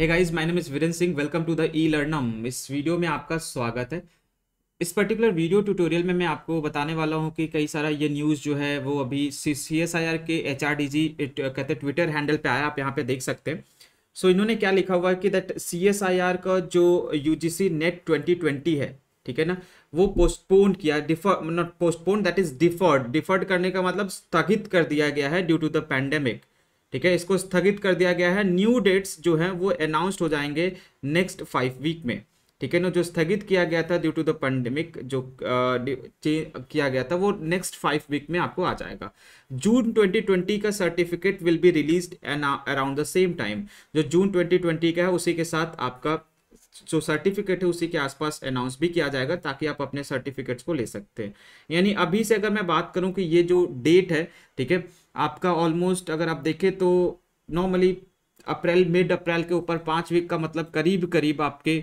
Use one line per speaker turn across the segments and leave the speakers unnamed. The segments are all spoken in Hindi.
hey guys my name is Veeran Singh welcome to the e learnam इस वीडियो में आपका स्वागत है इस पर्टिकुलर वीडियो ट्यूटोरियल में मैं आपको बताने वाला हूं कि कई सारा ये न्यूज़ जो है वो अभी सी एस आई आर के एच आर डी जी कहते हैं ट्विटर हैंडल पे आया आप यहाँ पे देख सकते हैं सो so, इन्होंने क्या लिखा हुआ है कि that C S I R का जो U G C net twenty twenty है ठीक है ना वो पोस्टपोन किया defer not postpone that is deferred deferred करने का मतलब स्थगित कर दिया गया है ड्यू टू द पैंडेमिक ठीक है इसको स्थगित कर दिया गया है न्यू डेट्स जो हैं वो अनाउंस्ड हो जाएंगे नेक्स्ट फाइव वीक में ठीक है ना जो स्थगित किया गया था ड्यू टू द पेंडेमिक जो किया गया था वो नेक्स्ट फाइव वीक में आपको आ जाएगा जून 2020 का certificate will be release around the same time जो जून 2020 का है उसी के साथ आपका जो सर्टिफिकेट है उसी के आसपास अनाउंस भी किया जाएगा ताकि आप अपने सर्टिफिकेट्स को ले सकते हैं यानी अभी से अगर मैं बात करूं कि ये जो डेट है ठीक है आपका ऑलमोस्ट अगर आप देखें तो नॉर्मली अप्रैल मिड अप्रैल के ऊपर पाँच वीक का मतलब करीब करीब आपके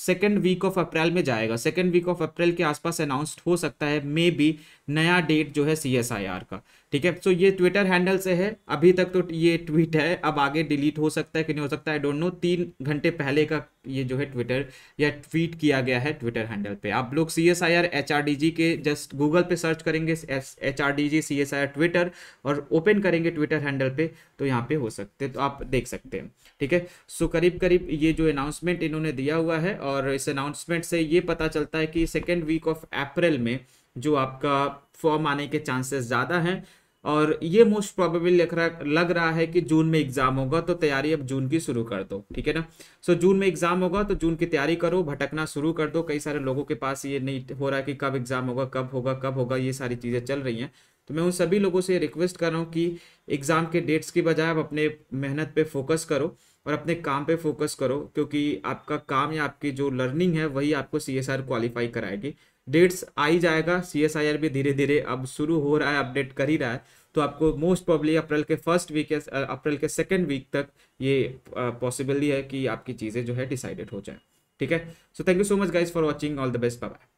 सेकेंड वीक ऑफ अप्रैल में जाएगा सेकेंड वीक ऑफ अप्रैल के आसपास अनाउंस्ड हो सकता है मे बी नया डेट जो है सी एस आई आर का ठीक है सो ये ट्विटर हैंडल से है अभी तक तो ये ट्वीट है अब आगे डिलीट हो सकता है कि नहीं हो सकता है डोंट नो तीन घंटे पहले का ये जो है ट्विटर या ट्वीट किया गया है ट्विटर हैंडल पे आप लोग C S I R H R D G के जस्ट गूगल पे सर्च करेंगे H R D G C S I R Twitter और ओपन करेंगे ट्विटर हैंडल पे तो यहाँ पे हो सकते तो आप आप देख सकते हैं ठीक है सो करीब करीब ये जो अनाउंसमेंट इन्होंने दिया हुआ है और इस अनाउंसमेंट से ये पता चलता है कि सेकेंड वीक ऑफ अप्रैल में जो आपका फॉर्म आने के चांसेस ज़्यादा हैं और ये मोस्ट प्रॉबेबल लग रहा लग रहा है कि जून में एग्जाम होगा तो तैयारी अब जून की शुरू कर दो ठीक है ना सो so, जून में एग्जाम होगा तो जून की तैयारी करो भटकना शुरू कर दो कई सारे लोगों के पास ये नहीं हो रहा है कि कब एग्जाम होगा कब होगा कब होगा ये सारी चीज़ें चल रही हैं तो मैं उन सभी लोगों से रिक्वेस्ट कर रहा हूँ कि एग्ज़ाम के डेट्स की बजाय आप अपने मेहनत पे फोकस करो और अपने काम पे फोकस करो क्योंकि आपका काम या आपकी जो लर्निंग है वही आपको सी एस आर क्वालिफाई कराएगी डेट्स आ ही जाएगा सी एस आई आर भी धीरे धीरे अब शुरू हो रहा है अपडेट कर ही रहा है तो आपको मोस्ट प्रॉब्ली अप्रैल के फर्स्ट वीक या अप्रैल के सेकेंड वीक तक ये पॉसिबली है कि आपकी चीज़ें जो है डिसाइडेड हो जाए ठीक है so thank you so much guys for watching all the best bye